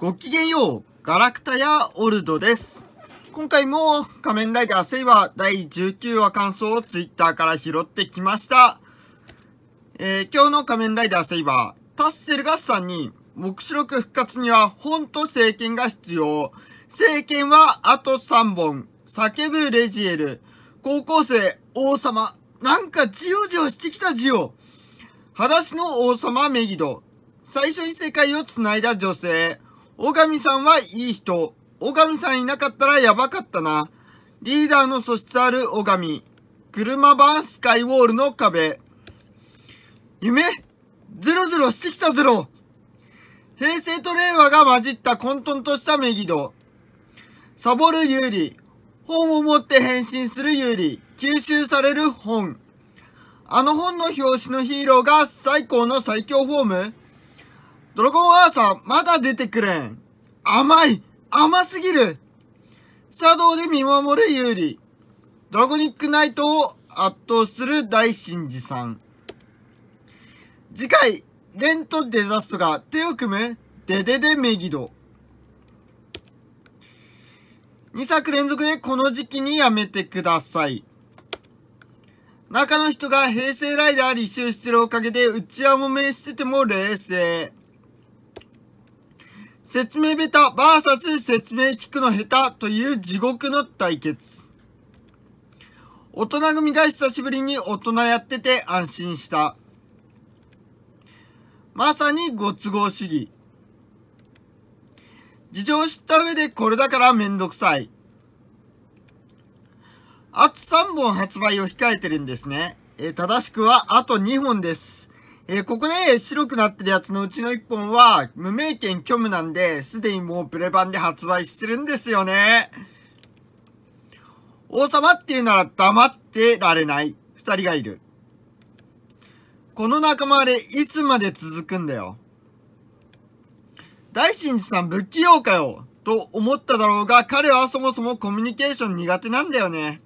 ごきげんよう、ガラクタやオルドです。今回も仮面ライダーセイバー第19話感想をツイッターから拾ってきました。えー、今日の仮面ライダーセイバー、タッセルが3人、目視録復活には本と聖剣が必要。聖剣はあと3本、叫ぶレジエル、高校生王様、なんかジオジオしてきたジオ。裸足の王様メギド、最初に世界を繋いだ女性、オガミさんはいい人。オガミさんいなかったらやばかったな。リーダーの素質あるオガミ。車版スカイウォールの壁。夢ゼロゼロしてきたゼロ平成と令和が混じった混沌としたメギド。サボる有利。本を持って変身する有利。吸収される本。あの本の表紙のヒーローが最高の最強フォームドラゴンアーサー、まだ出てくれん。甘い甘すぎるシャドウで見守る有利。ドラゴニックナイトを圧倒する大神事さん。次回、レントデザストが手を組むデデデメギド。2作連続でこの時期にやめてください。中の人が平成ライダー履修してるおかげで内輪もめしてても冷静。説明ベタ VS 説明聞くの下手という地獄の対決。大人組が久しぶりに大人やってて安心した。まさにご都合主義。事情を知った上でこれだからめんどくさい。あと3本発売を控えてるんですね。え正しくはあと2本です。えー、ここで白くなってるやつのうちの1本は、無名権虚無なんで、すでにもうプレ版で発売してるんですよね。王様っていうなら黙ってられない。二人がいる。この仲間あれ、いつまで続くんだよ。大司さん、不器用かよ。と思っただろうが、彼はそもそもコミュニケーション苦手なんだよね。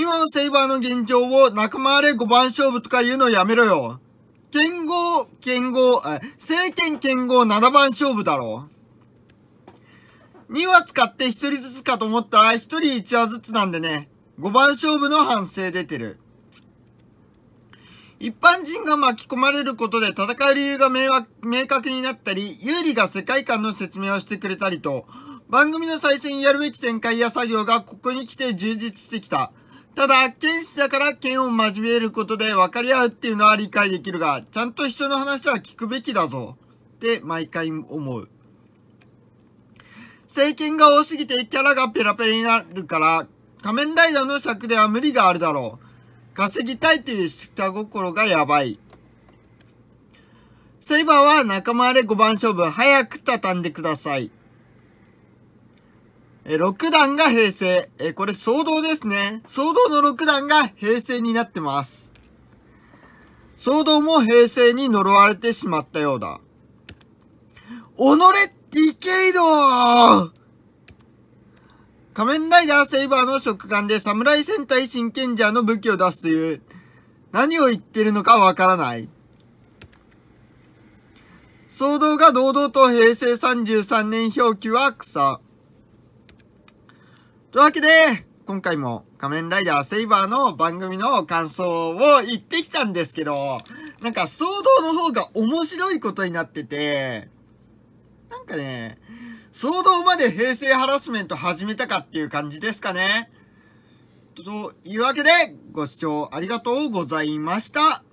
今のセイバーの現状を仲間割れ5番勝負とか言うのやめろよ。剣豪、剣豪、え、聖剣剣豪7番勝負だろ。2話使って1人ずつかと思ったら1人1話ずつなんでね、5番勝負の反省出てる。一般人が巻き込まれることで戦う理由が明明確になったり、有利が世界観の説明をしてくれたりと、番組の最初にやるべき展開や作業がここに来て充実してきた。ただ、剣士だから剣を交えることで分かり合うっていうのは理解できるが、ちゃんと人の話は聞くべきだぞ。って毎回思う。政権が多すぎてキャラがペラペラになるから、仮面ライダーの尺では無理があるだろう。稼ぎたいという下心がやばい。セイバーは仲間あれ5番勝負、早く畳んでください。えー、6段が平成。えー、これ騒動ですね。騒動の6段が平成になってます。騒動も平成に呪われてしまったようだ。おのれディケイド仮面ライダーセイバーの食感で侍戦隊真剣ジャーの武器を出すという、何を言ってるのかわからない。騒動が堂々と平成33年表記は草。というわけで、今回も仮面ライダーセイバーの番組の感想を言ってきたんですけど、なんか騒動の方が面白いことになってて、なんかね、騒動まで平成ハラスメント始めたかっていう感じですかね。というわけで、ご視聴ありがとうございました。